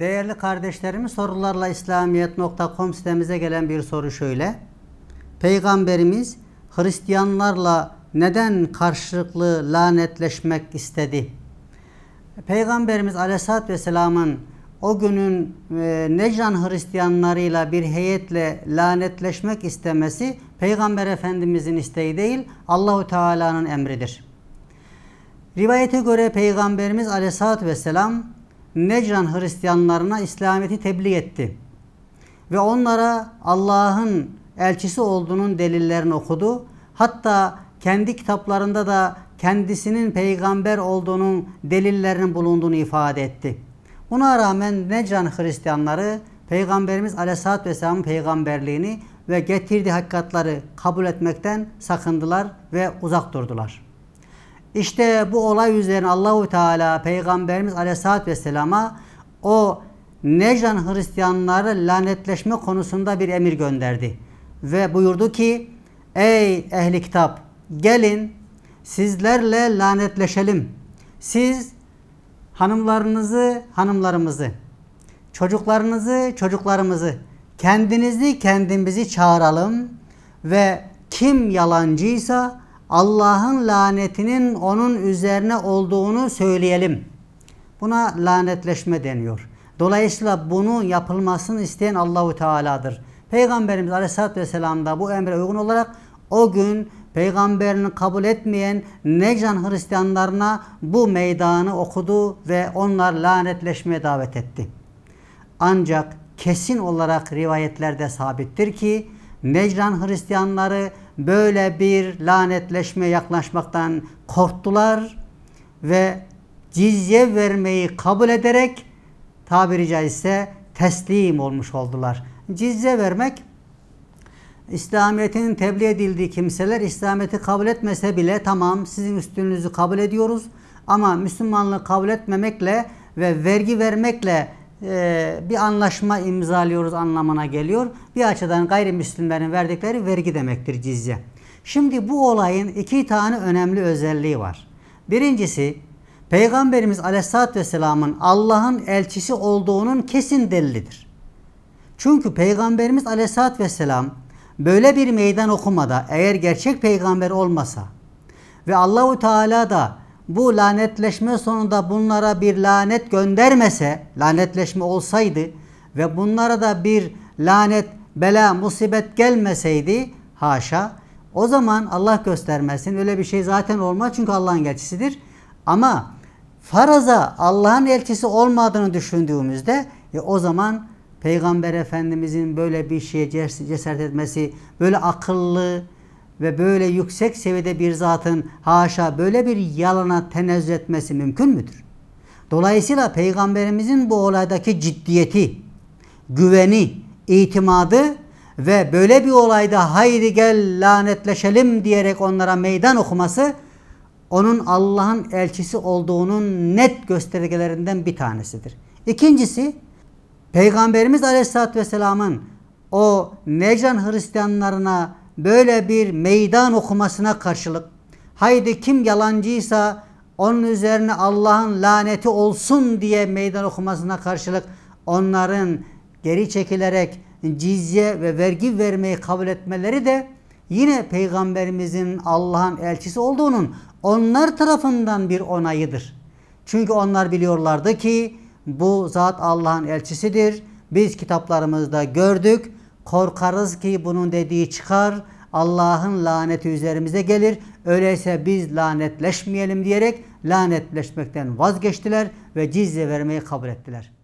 Değerli kardeşlerimiz sorularla İslamiyet.com sitemize gelen bir soru şöyle. Peygamberimiz Hristiyanlarla neden karşılıklı lanetleşmek istedi? Peygamberimiz Aleyhisselatü Vesselam'ın o günün e, Necran Hristiyanlarıyla bir heyetle lanetleşmek istemesi Peygamber Efendimizin isteği değil Allahu Teala'nın emridir. Rivayete göre Peygamberimiz Aleyhisselatü Vesselam Necran Hristiyanlarına İslamiyet'i tebliğ etti. Ve onlara Allah'ın elçisi olduğunun delillerini okudu. Hatta kendi kitaplarında da kendisinin peygamber olduğunun delillerinin bulunduğunu ifade etti. Buna rağmen Necran Hristiyanları Peygamberimiz Aleyhisselatü Vesselam'ın peygamberliğini ve getirdiği hakikatları kabul etmekten sakındılar ve uzak durdular.'' İşte bu olay üzerine Allahu Teala Peygamberimiz Aleyhisselatü Vesselam'a o Necran Hristiyanları lanetleşme konusunda bir emir gönderdi. Ve buyurdu ki ey ehli kitap gelin sizlerle lanetleşelim. Siz hanımlarınızı, hanımlarımızı, çocuklarınızı, çocuklarımızı, kendinizi, kendimizi çağıralım ve kim yalancıysa Allah'ın lanetinin onun üzerine olduğunu söyleyelim. Buna lanetleşme deniyor. Dolayısıyla bunu yapılmasını isteyen Allahu Teala'dır. Peygamberimiz Aleyhisselatü Vesselam da bu emre uygun olarak o gün peygamberini kabul etmeyen Necran Hristiyanlarına bu meydanı okudu ve onlar lanetleşmeye davet etti. Ancak kesin olarak rivayetlerde sabittir ki Necran Hristiyanları böyle bir lanetleşme yaklaşmaktan korktular ve cizye vermeyi kabul ederek tabiri caizse teslim olmuş oldular. Cizye vermek İslamiyet'in tebliğ edildiği kimseler İslamiyet'i kabul etmese bile tamam sizin üstünlüğünüzü kabul ediyoruz ama Müslümanlığı kabul etmemekle ve vergi vermekle ee, bir anlaşma imzalıyoruz anlamına geliyor. Bir açıdan gayrimüslimlerin verdikleri vergi demektir cizye. Şimdi bu olayın iki tane önemli özelliği var. Birincisi Peygamberimiz Aleyhisselatü Vesselam'ın Allah'ın elçisi olduğunun kesin delilidir. Çünkü Peygamberimiz Aleyhisselatü Vesselam böyle bir meydan okumada eğer gerçek peygamber olmasa ve Allahu Teala da bu lanetleşme sonunda bunlara bir lanet göndermese, lanetleşme olsaydı ve bunlara da bir lanet, bela, musibet gelmeseydi haşa o zaman Allah göstermesin. Öyle bir şey zaten olmaz çünkü Allah'ın elçisidir. Ama faraza Allah'ın elçisi olmadığını düşündüğümüzde e, o zaman Peygamber Efendimizin böyle bir şeye cesaret etmesi, böyle akıllı, ve böyle yüksek seviyede bir zatın haşa böyle bir yalana tenezzül etmesi mümkün müdür? Dolayısıyla Peygamberimizin bu olaydaki ciddiyeti, güveni, itimadı ve böyle bir olayda haydi gel lanetleşelim diyerek onlara meydan okuması onun Allah'ın elçisi olduğunun net göstergelerinden bir tanesidir. İkincisi Peygamberimiz Aleyhisselatü Vesselam'ın o Necran Hristiyanlarına böyle bir meydan okumasına karşılık haydi kim yalancıysa onun üzerine Allah'ın laneti olsun diye meydan okumasına karşılık onların geri çekilerek cizye ve vergi vermeyi kabul etmeleri de yine peygamberimizin Allah'ın elçisi olduğunun onlar tarafından bir onayıdır. Çünkü onlar biliyorlardı ki bu zat Allah'ın elçisidir. Biz kitaplarımızda gördük Korkarız ki bunun dediği çıkar, Allah'ın laneti üzerimize gelir. Öyleyse biz lanetleşmeyelim diyerek lanetleşmekten vazgeçtiler ve cizye vermeyi kabul ettiler.